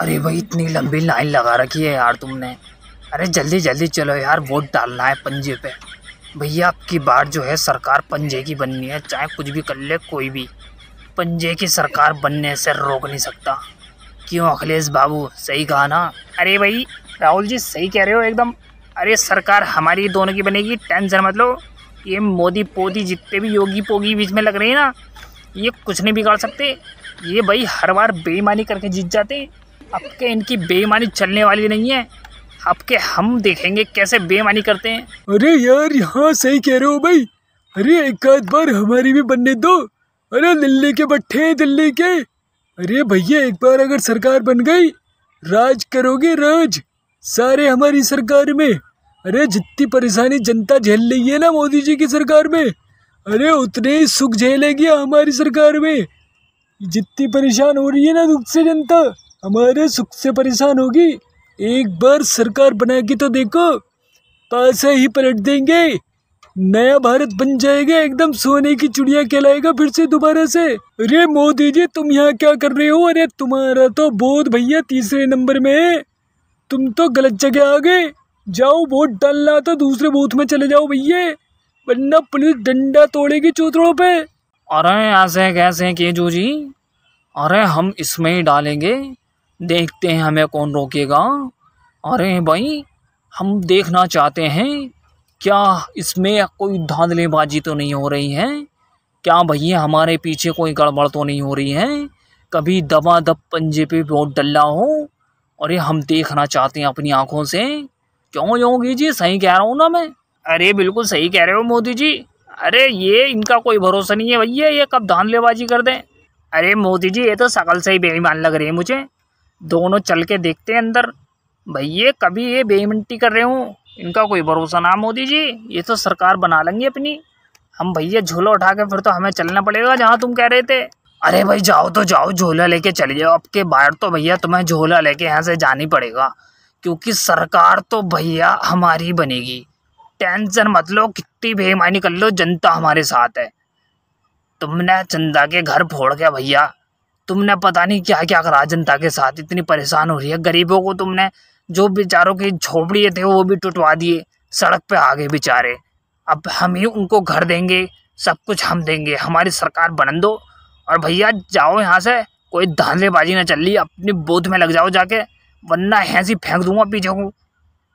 अरे भाई इतनी लंबी लाइन लगा रखी है यार तुमने अरे जल्दी जल्दी चलो यार वोट डालना है पंजे पे भैया आपकी बार जो है सरकार पंजे की बननी है चाहे कुछ भी कर ले कोई भी पंजे की सरकार बनने से रोक नहीं सकता क्यों अखिलेश बाबू सही कहा ना अरे भाई राहुल जी सही कह रहे हो एकदम अरे सरकार हमारी दोनों की बनेगी टेंशन मतलब ये मोदी पोदी जितने भी योगी पोगी बीच में लग रहे हैं ना ये कुछ नहीं बिगाड़ सकते ये भाई हर बार बेईमानी करके जीत जाते हैं आपके इनकी बेईमानी चलने वाली नहीं है आपके हम देखेंगे कैसे बेईमानी करते हैं अरे यार यहाँ सही कह रहे हो भाई अरे एक आध बार हमारी भी बनने दो अरे दिल्ली के बट्ठे दिल्ली के अरे भैया एक बार अगर सरकार बन गई राज करोगे राज सारे हमारी सरकार में अरे जितनी परेशानी जनता झेल रही है ना मोदी जी की सरकार में अरे उतने ही सुख झेलेगी हमारी सरकार में जितनी परेशान हो रही है ना दुख से जनता हमारे सुख से परेशान होगी एक बार सरकार बनाएगी तो देखो पैसे ही पलट देंगे नया भारत बन जाएगा एकदम सोने की चुड़िया कहलाएगा फिर से दोबारा से अरे मोदी जी तुम यहाँ क्या कर रहे हो अरे तुम्हारा तो बोध भैया तीसरे नंबर में है तुम तो गलत जगह आ गए जाओ वोट डालना तो दूसरे बूथ में चले जाओ भैया वरना पुलिस डंडा तोड़ेगी चूतड़ों पे अरे ऐसे कैसे के जो जी अरे हम इसमें ही डालेंगे देखते हैं हमें कौन रोकेगा अरे भाई हम देखना चाहते हैं क्या इसमें कोई धांधलेबाजी तो नहीं हो रही है क्या भैया हमारे पीछे कोई गड़बड़ तो नहीं हो रही है कभी दबा दब पंजे पे वोट डल्ला हो अरे हम देखना चाहते हैं अपनी आँखों से क्यों योगी जी सही कह रहा हूँ ना मैं अरे बिल्कुल सही कह रहे हो मोदी जी अरे ये इनका कोई भरोसा नहीं है भैया ये कब धांधलेबाजी कर दें अरे मोदी जी ये तो सकल से ही बेईमान लग रही है मुझे दोनों चल के देखते हैं अंदर भैया कभी ये बेमिनती कर रहे हूँ इनका कोई भरोसा ना मोदी जी ये तो सरकार बना लेंगे अपनी हम भैया झोला उठा के फिर तो हमें चलना पड़ेगा जहाँ तुम कह रहे थे अरे भाई जाओ तो जाओ झोला लेके चले जाओ अब के बाहर तो भैया तुम्हें झोला लेके यहाँ से जानी पड़ेगा क्योंकि सरकार तो भैया हमारी बनेगी टेंशन मत लो कितनी बेईमानी कर लो जनता हमारे साथ है तुमने चंदा के घर फोड़ गया भैया तुमने पता नहीं क्या क्या करा जनता के साथ इतनी परेशान हो रही है गरीबों को तुमने जो बेचारों की झोपड़िए थे वो भी टुटवा दिए सड़क पे आ गए बेचारे अब हम ही उनको घर देंगे सब कुछ हम देंगे हमारी सरकार बनन दो और भैया जाओ यहाँ से कोई धांधलेबाजी ना चल रही अपनी बोध में लग जाओ जाके वरना हैंसी फेंक दूंगा पीछे को